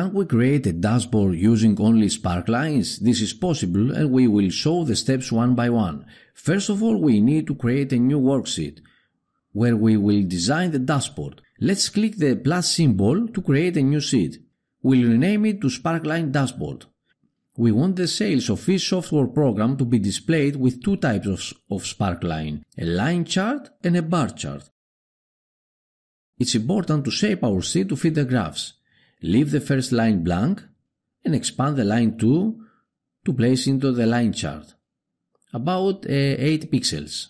Can we create a dashboard using only sparklines? This is possible and we will show the steps one by one. First of all, we need to create a new worksheet where we will design the dashboard. Let's click the plus symbol to create a new sheet. We'll rename it to Sparkline Dashboard. We want the sales of each software program to be displayed with two types of, of Sparkline, a line chart and a bar chart. It's important to shape our sheet to fit the graphs leave the first line blank and expand the line 2 to place into the line chart, about uh, 8 pixels.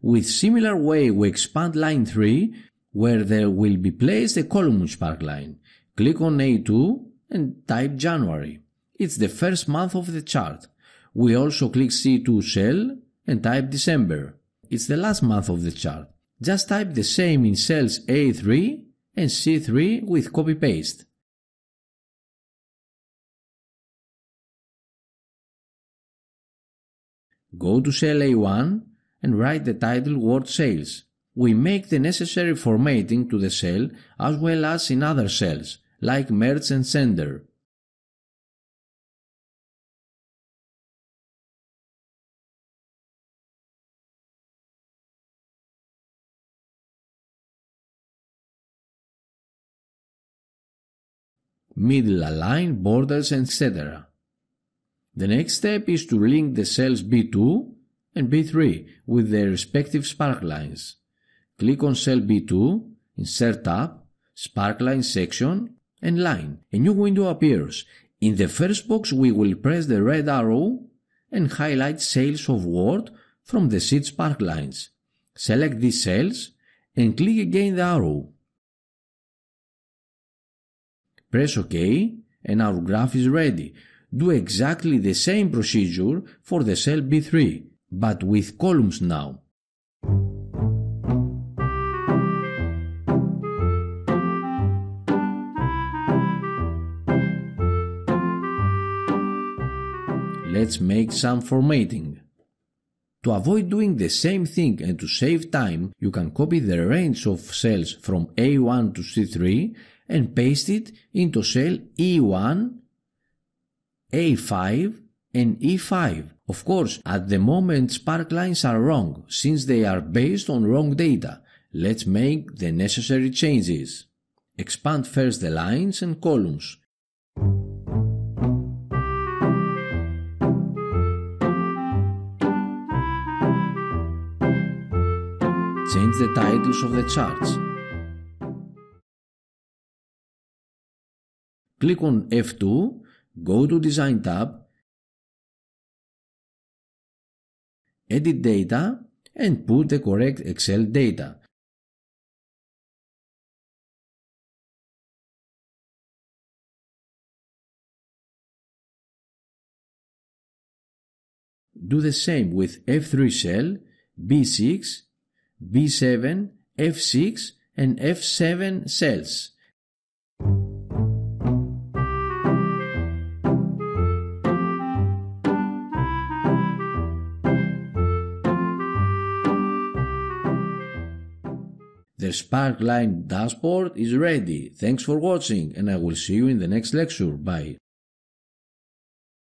With similar way we expand line 3 where there will be placed a column spark line. Click on A2 and type January. It's the first month of the chart. We also click C2 cell and type December. It's the last month of the chart. Just type the same in cells A3 and C3 with copy paste. Go to cell A1 and write the title Word Sales. We make the necessary formatting to the cell as well as in other cells, like Merge and Sender. middle align, borders, etc. The next step is to link the cells B2 and B3 with their respective spark lines. Click on cell B2, insert tab, Sparklines section, and line. A new window appears. In the first box, we will press the red arrow and highlight sales of word from the seed spark lines. Select these cells and click again the arrow. Press OK and our graph is ready do exactly the same procedure for the cell B3, but with columns now. Let's make some formatting. To avoid doing the same thing and to save time, you can copy the range of cells from A1 to C3 and paste it into cell E1 a5 and e5. Of course, at the moment spark lines are wrong since they are based on wrong data. Let's make the necessary changes. Expand first the lines and columns. Change the titles of the charts. Click on F2 Go to Design tab, Edit Data, and put the correct Excel data. Do the same with F3 cell, B6, B7, F6, and F7 cells. The Sparkline dashboard is ready. Thanks for watching and I will see you in the next lecture. Bye.